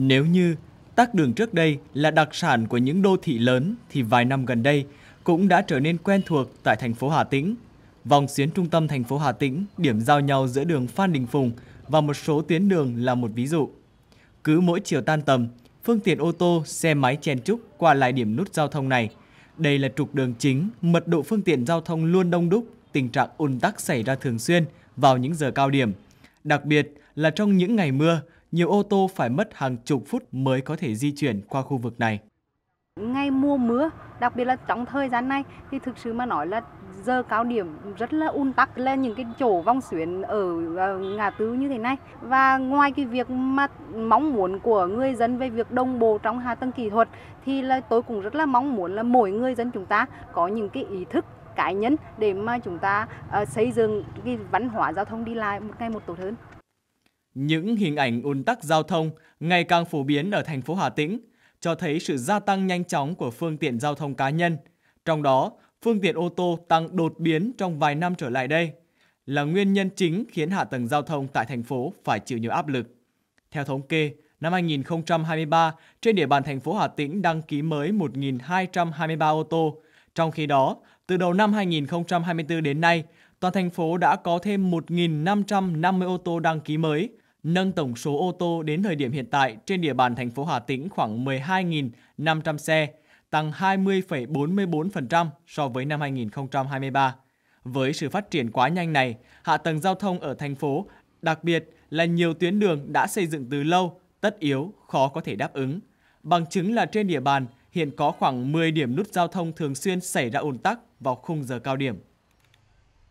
Nếu như tắc đường trước đây là đặc sản của những đô thị lớn thì vài năm gần đây cũng đã trở nên quen thuộc tại thành phố Hà Tĩnh. Vòng xuyến trung tâm thành phố Hà Tĩnh điểm giao nhau giữa đường Phan Đình Phùng và một số tuyến đường là một ví dụ. Cứ mỗi chiều tan tầm, phương tiện ô tô, xe máy chen trúc qua lại điểm nút giao thông này. Đây là trục đường chính, mật độ phương tiện giao thông luôn đông đúc, tình trạng ùn tắc xảy ra thường xuyên vào những giờ cao điểm. Đặc biệt là trong những ngày mưa, nhiều ô tô phải mất hàng chục phút mới có thể di chuyển qua khu vực này. Ngay mùa mưa, đặc biệt là trong thời gian này thì thực sự mà nói là giờ cao điểm rất là un tắc lên những cái chỗ vong xuyến ở ờ, ngã tư như thế này và ngoài cái việc mà mong muốn của người dân về việc đồng bộ trong hạ tầng kỹ thuật thì là tôi cũng rất là mong muốn là mỗi người dân chúng ta có những cái ý thức cá nhân để mà chúng ta uh, xây dựng cái văn hóa giao thông đi lại một ngày một tốt hơn. Những hình ảnh ùn tắc giao thông ngày càng phổ biến ở thành phố Hà Tĩnh, cho thấy sự gia tăng nhanh chóng của phương tiện giao thông cá nhân. Trong đó, phương tiện ô tô tăng đột biến trong vài năm trở lại đây là nguyên nhân chính khiến hạ tầng giao thông tại thành phố phải chịu nhiều áp lực. Theo thống kê, năm 2023, trên địa bàn thành phố Hà Tĩnh đăng ký mới 1.223 ô tô. Trong khi đó, từ đầu năm 2024 đến nay, toàn thành phố đã có thêm 1.550 ô tô đăng ký mới, nâng tổng số ô tô đến thời điểm hiện tại trên địa bàn thành phố Hà Tĩnh khoảng 12.500 xe, tăng 20,44% so với năm 2023. Với sự phát triển quá nhanh này, hạ tầng giao thông ở thành phố, đặc biệt là nhiều tuyến đường đã xây dựng từ lâu, tất yếu, khó có thể đáp ứng. Bằng chứng là trên địa bàn hiện có khoảng 10 điểm nút giao thông thường xuyên xảy ra ùn tắc vào khung giờ cao điểm.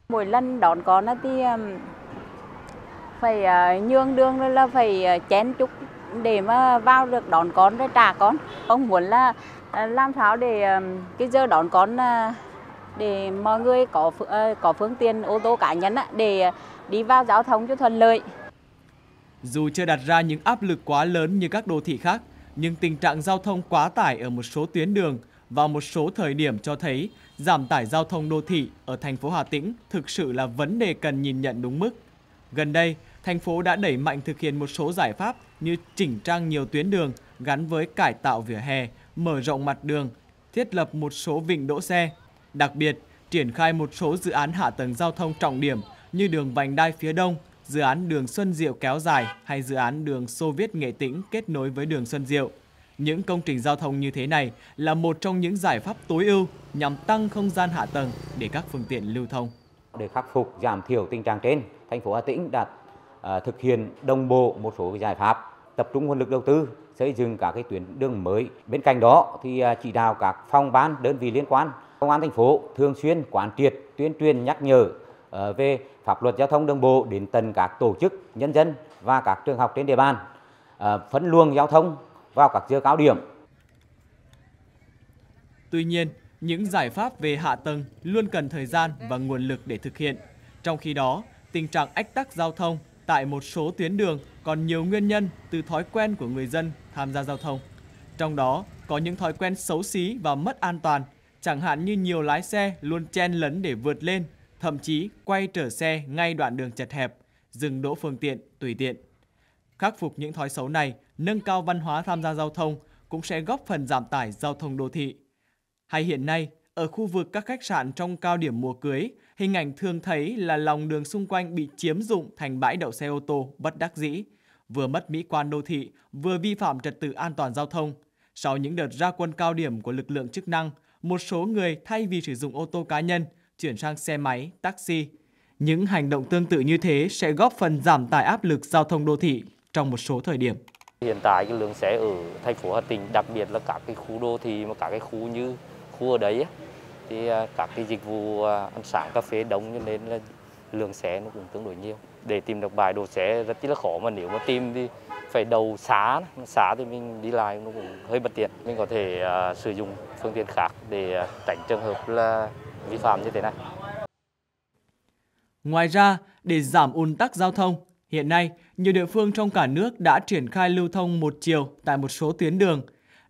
Mỗi lần đón con thì phải ờ, nhường đường là phải ờ, chén chúc để mà vào được đón con rồi trả con ông muốn là ờ, làm sao để cái giờ đón con để mọi người có có phương tiện ô tô cá nhân để đi vào giao thông cho thuận lợi dù chưa đặt ra những áp lực quá lớn như các đô thị khác nhưng tình trạng giao thông quá tải ở một số tuyến đường và một số thời điểm cho thấy giảm tải giao thông đô thị ở thành phố Hà Tĩnh thực sự là vấn đề cần nhìn nhận đúng mức. Gần đây, thành phố đã đẩy mạnh thực hiện một số giải pháp như chỉnh trang nhiều tuyến đường gắn với cải tạo vỉa hè, mở rộng mặt đường, thiết lập một số vịnh đỗ xe. Đặc biệt, triển khai một số dự án hạ tầng giao thông trọng điểm như đường vành đai phía đông, dự án đường Xuân Diệu kéo dài hay dự án đường Xô Viết Nghệ Tĩnh kết nối với đường Xuân Diệu. Những công trình giao thông như thế này là một trong những giải pháp tối ưu nhằm tăng không gian hạ tầng để các phương tiện lưu thông. Để khắc phục giảm thiểu tình trạng trên, thành phố Hà Tĩnh đã À, thực hiện đồng bộ một số giải pháp tập trung nguồn lực đầu tư xây dựng các cái tuyến đường mới. Bên cạnh đó thì à, chỉ đạo các phòng ban đơn vị liên quan, công an thành phố thường xuyên quán triệt, tuyên truyền nhắc nhở à, về pháp luật giao thông đường bộ đến tận các tổ chức nhân dân và các trường học trên địa bàn, phân luồng giao thông vào các giờ cao điểm. Tuy nhiên, những giải pháp về hạ tầng luôn cần thời gian và nguồn lực để thực hiện. Trong khi đó, tình trạng ách tắc giao thông tại một số tuyến đường còn nhiều nguyên nhân từ thói quen của người dân tham gia giao thông. Trong đó có những thói quen xấu xí và mất an toàn, chẳng hạn như nhiều lái xe luôn chen lấn để vượt lên, thậm chí quay trở xe ngay đoạn đường chật hẹp, dừng đỗ phương tiện tùy tiện. Khắc phục những thói xấu này, nâng cao văn hóa tham gia giao thông cũng sẽ góp phần giảm tải giao thông đô thị. Hay hiện nay, ở khu vực các khách sạn trong cao điểm mùa cưới, hình ảnh thường thấy là lòng đường xung quanh bị chiếm dụng thành bãi đậu xe ô tô bất đắc dĩ, vừa mất mỹ quan đô thị, vừa vi phạm trật tự an toàn giao thông. Sau những đợt ra quân cao điểm của lực lượng chức năng, một số người thay vì sử dụng ô tô cá nhân, chuyển sang xe máy, taxi. Những hành động tương tự như thế sẽ góp phần giảm tải áp lực giao thông đô thị trong một số thời điểm. Hiện tại cái lượng xe ở thành phố Hà Tĩnh, đặc biệt là các cái khu đô thị mà cả cái khu như khu ở đấy thì à, các cái dịch vụ à, ăn sáng cà phê đông cho nên là lượng xe nó cũng tương đối nhiều để tìm được bài đồ xe rất là khó mà nếu mà tìm thì phải đầu xá xá thì mình đi lại nó cũng hơi bất tiện mình có thể uh, sử dụng phương tiện khác để tránh trường hợp là vi phạm như thế này ngoài ra để giảm ùn tắc giao thông hiện nay nhiều địa phương trong cả nước đã triển khai lưu thông một chiều tại một số tuyến đường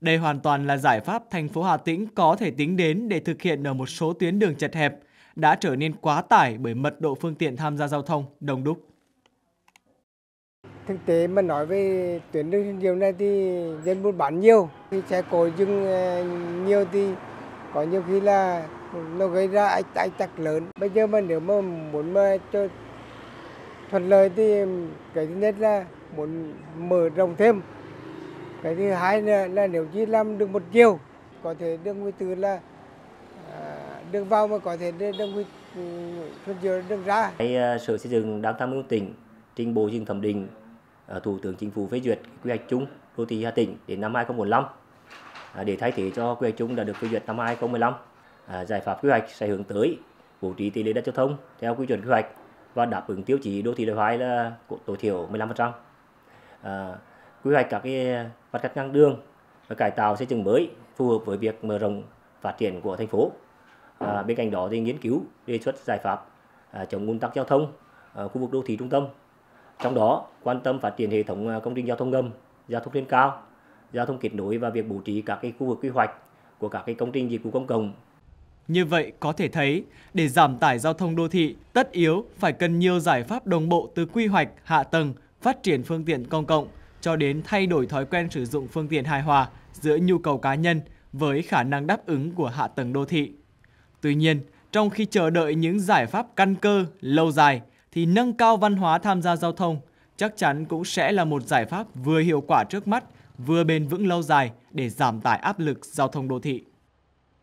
đây hoàn toàn là giải pháp thành phố Hà Tĩnh có thể tính đến để thực hiện ở một số tuyến đường chật hẹp đã trở nên quá tải bởi mật độ phương tiện tham gia giao thông đông đúc. Thực tế mà nói về tuyến đường nhiều này thì dân buôn bán nhiều, thì xe cộ dừng ờ, nhiều thì có nhiều khi là nó gây ra ách ách tắc lớn. Bây giờ mà nếu mà muốn mà cho thuận lợi thì cái thứ nhất là muốn mở rộng thêm cái thứ hai là, là nếu chỉ làm được một chiều có thể đường Huy từ là à, đường vào mà có thể đường Huy ừ, Xuân Diệu đường ra. Cái à, sở xây dựng đang tham mưu tỉnh trình bộ trình thẩm định à, thủ tướng chính phủ phê duyệt quy hoạch chung đô thị Hà Tĩnh đến năm 2045 để thay thế cho quy hoạch chung đã được phê duyệt năm 2015. Giải pháp quy hoạch sẽ hướng tới bố trí tỷ lệ đất giao thông theo quy chuẩn quy hoạch và đáp ứng tiêu chí đô thị loại hai là tối thiểu 15%. À, quy hoạch các cái mặt cắt ngang đường và cải tạo xây dựng mới phù hợp với việc mở rộng phát triển của thành phố. À, bên cạnh đó thì nghiên cứu đề xuất giải pháp à, chống ùn tắc giao thông ở khu vực đô thị trung tâm. Trong đó quan tâm phát triển hệ thống à, công trình giao thông ngầm, giao thông trên cao, giao thông kết nối và việc bố trí các cái khu vực quy hoạch của các cái công trình dịch vụ công cộng như vậy có thể thấy, để giảm tải giao thông đô thị, tất yếu phải cần nhiều giải pháp đồng bộ từ quy hoạch, hạ tầng, phát triển phương tiện công cộng, cho đến thay đổi thói quen sử dụng phương tiện hài hòa giữa nhu cầu cá nhân với khả năng đáp ứng của hạ tầng đô thị. Tuy nhiên, trong khi chờ đợi những giải pháp căn cơ lâu dài thì nâng cao văn hóa tham gia giao thông chắc chắn cũng sẽ là một giải pháp vừa hiệu quả trước mắt, vừa bền vững lâu dài để giảm tải áp lực giao thông đô thị.